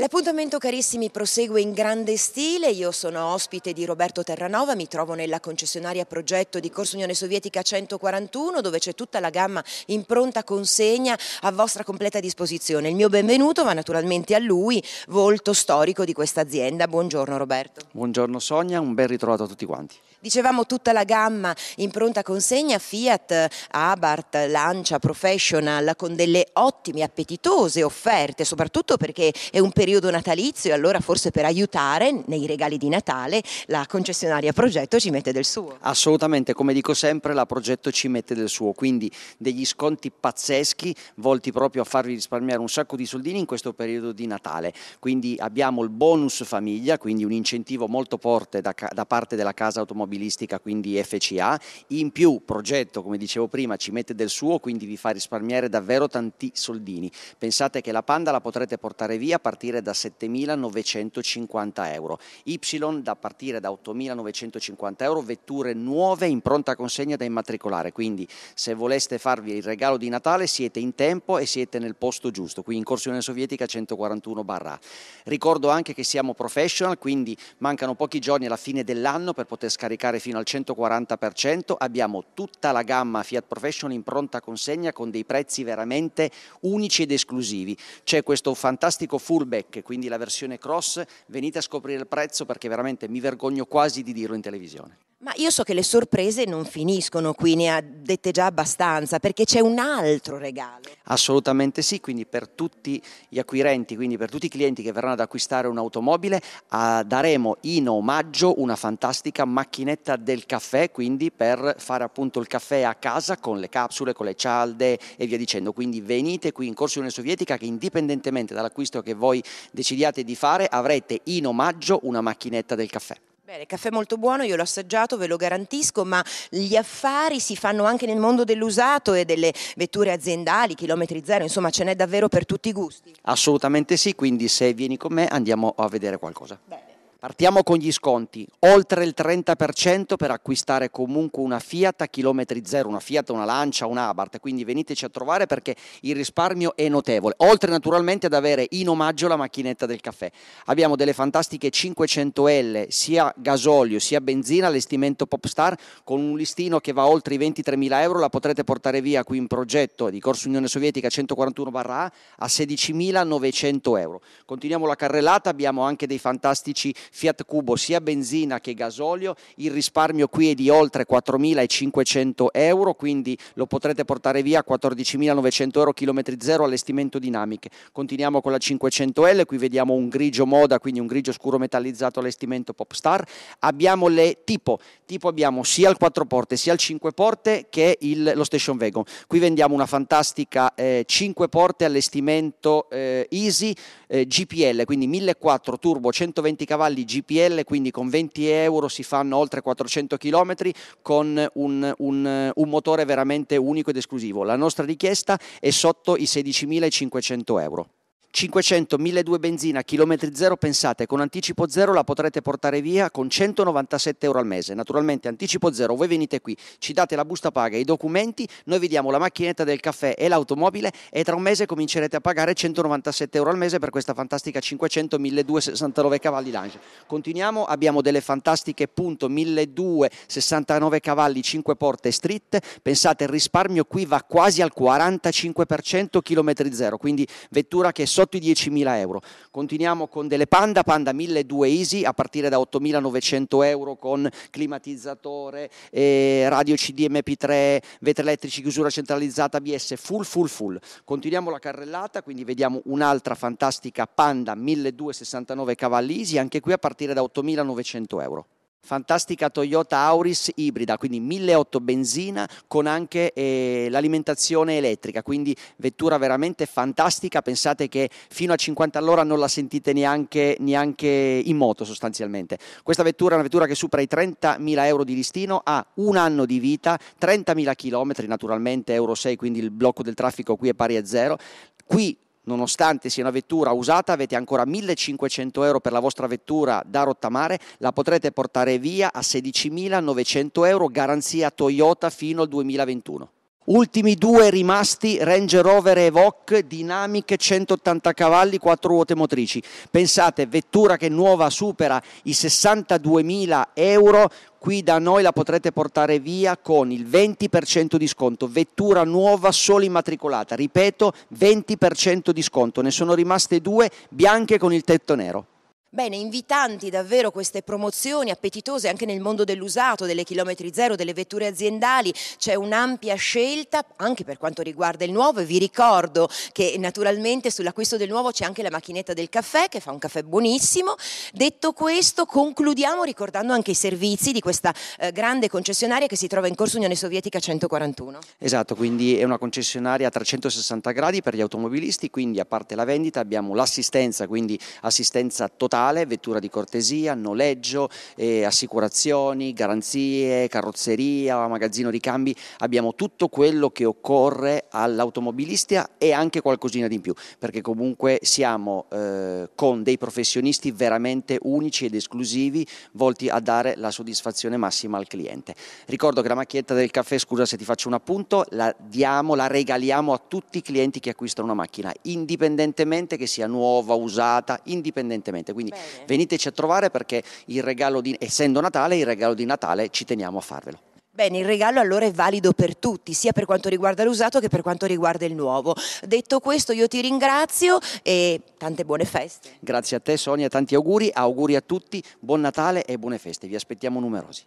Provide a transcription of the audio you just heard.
L'appuntamento carissimi prosegue in grande stile, io sono ospite di Roberto Terranova, mi trovo nella concessionaria progetto di Corso Unione Sovietica 141 dove c'è tutta la gamma in pronta consegna a vostra completa disposizione. Il mio benvenuto va naturalmente a lui, volto storico di questa azienda. Buongiorno Roberto. Buongiorno Sonia, un ben ritrovato a tutti quanti dicevamo tutta la gamma in pronta consegna Fiat, Abarth, Lancia, Professional con delle ottime, appetitose offerte, soprattutto perché è un periodo natalizio e allora forse per aiutare nei regali di Natale la concessionaria Progetto ci mette del suo. Assolutamente, come dico sempre, la Progetto ci mette del suo, quindi degli sconti pazzeschi volti proprio a farvi risparmiare un sacco di soldini in questo periodo di Natale. Quindi abbiamo il bonus famiglia, quindi un incentivo molto forte da, da parte della casa automobilistica automobilistica, quindi FCA. In più, progetto, come dicevo prima, ci mette del suo, quindi vi fa risparmiare davvero tanti soldini. Pensate che la Panda la potrete portare via a partire da 7.950 euro. Y da partire da 8.950 euro, vetture nuove in pronta consegna da immatricolare. Quindi se voleste farvi il regalo di Natale siete in tempo e siete nel posto giusto, qui in Corsione Sovietica 141 barra. Ricordo anche che siamo professional, quindi mancano pochi giorni alla fine dell'anno per poter scaricare caricare fino al 140%, abbiamo tutta la gamma Fiat Profession in pronta consegna con dei prezzi veramente unici ed esclusivi. C'è questo fantastico fullback, quindi la versione cross, venite a scoprire il prezzo perché veramente mi vergogno quasi di dirlo in televisione. Ma io so che le sorprese non finiscono qui, ne ha dette già abbastanza, perché c'è un altro regalo. Assolutamente sì, quindi per tutti gli acquirenti, quindi per tutti i clienti che verranno ad acquistare un'automobile, ah, daremo in omaggio una fantastica macchinetta del caffè, quindi per fare appunto il caffè a casa con le capsule, con le cialde e via dicendo. Quindi venite qui in Corso Unione Sovietica che indipendentemente dall'acquisto che voi decidiate di fare, avrete in omaggio una macchinetta del caffè. Bene, caffè molto buono, io l'ho assaggiato, ve lo garantisco, ma gli affari si fanno anche nel mondo dell'usato e delle vetture aziendali, chilometri zero, insomma ce n'è davvero per tutti i gusti. Assolutamente sì, quindi se vieni con me andiamo a vedere qualcosa. Bene. Partiamo con gli sconti, oltre il 30% per acquistare comunque una Fiat a chilometri zero, una Fiat, una Lancia, un Abarth, quindi veniteci a trovare perché il risparmio è notevole, oltre naturalmente ad avere in omaggio la macchinetta del caffè. Abbiamo delle fantastiche 500L, sia gasolio sia benzina, allestimento Popstar, con un listino che va oltre i 23.000 euro, la potrete portare via qui in progetto di Corso Unione Sovietica 141-A a 16.900 euro. Continuiamo la carrellata, abbiamo anche dei fantastici Fiat Cubo sia benzina che gasolio, il risparmio qui è di oltre 4.500 euro, quindi lo potrete portare via a 14.900 euro chilometri zero allestimento dinamiche. Continuiamo con la 500L, qui vediamo un grigio moda, quindi un grigio scuro metallizzato allestimento Popstar. Abbiamo le tipo, tipo abbiamo sia il 4 porte sia il 5 porte che il, lo station wagon. Qui vendiamo una fantastica eh, 5 porte allestimento eh, Easy eh, GPL, quindi 1.4 turbo 120 cavalli di GPL, quindi con 20 euro si fanno oltre 400 km con un, un, un motore veramente unico ed esclusivo. La nostra richiesta è sotto i 16.500 euro. 500, 1200 benzina, chilometri zero, pensate, con anticipo zero la potrete portare via con 197 euro al mese. Naturalmente anticipo zero, voi venite qui, ci date la busta paga, i documenti, noi vi diamo la macchinetta del caffè e l'automobile e tra un mese comincerete a pagare 197 euro al mese per questa fantastica 500, 1269 cavalli Lange. Continuiamo, abbiamo delle fantastiche punto 1269 cavalli 5 porte street, pensate il risparmio qui va quasi al 45% chilometri zero, quindi vettura che solo sotto i 10.000 euro. Continuiamo con delle Panda, Panda 1.200 Easy a partire da 8.900 euro con climatizzatore, eh, radio CD MP3, vetri elettrici, chiusura centralizzata, ABS, full, full, full. Continuiamo la carrellata, quindi vediamo un'altra fantastica Panda 1.269 cavalli Easy, anche qui a partire da 8.900 euro. Fantastica Toyota Auris ibrida, quindi 1.800 benzina con anche eh, l'alimentazione elettrica, quindi vettura veramente fantastica, pensate che fino a 50 all'ora non la sentite neanche, neanche in moto sostanzialmente. Questa vettura è una vettura che supera i 30.000 euro di listino, ha un anno di vita, 30.000 km naturalmente, Euro 6, quindi il blocco del traffico qui è pari a zero. Qui nonostante sia una vettura usata, avete ancora 1500 euro per la vostra vettura da rottamare, la potrete portare via a 16.900 euro, garanzia Toyota fino al 2021. Ultimi due rimasti Range Rover Evoque dinamiche 180 cavalli, quattro ruote motrici. Pensate, vettura che nuova supera i 62.000 euro, qui da noi la potrete portare via con il 20% di sconto, vettura nuova solo immatricolata, ripeto 20% di sconto, ne sono rimaste due bianche con il tetto nero. Bene, invitanti davvero queste promozioni appetitose anche nel mondo dell'usato, delle chilometri zero, delle vetture aziendali, c'è un'ampia scelta anche per quanto riguarda il nuovo e vi ricordo che naturalmente sull'acquisto del nuovo c'è anche la macchinetta del caffè che fa un caffè buonissimo. Detto questo concludiamo ricordando anche i servizi di questa eh, grande concessionaria che si trova in Corso Unione Sovietica 141. Esatto, quindi è una concessionaria a 360 gradi per gli automobilisti, quindi a parte la vendita abbiamo l'assistenza, quindi assistenza totale totale, vettura di cortesia, noleggio, eh, assicurazioni, garanzie, carrozzeria, magazzino ricambi, abbiamo tutto quello che occorre all'automobilista e anche qualcosina di più, perché comunque siamo eh, con dei professionisti veramente unici ed esclusivi volti a dare la soddisfazione massima al cliente. Ricordo che la macchietta del caffè, scusa se ti faccio un appunto, la diamo, la regaliamo a tutti i clienti che acquistano una macchina, indipendentemente che sia nuova, usata, indipendentemente. Quindi Bene. veniteci a trovare perché il di, essendo Natale il regalo di Natale ci teniamo a farvelo. Bene, il regalo allora è valido per tutti, sia per quanto riguarda l'usato che per quanto riguarda il nuovo. Detto questo, io ti ringrazio e tante buone feste. Grazie a te Sonia, tanti auguri, auguri a tutti, buon Natale e buone feste, vi aspettiamo numerosi.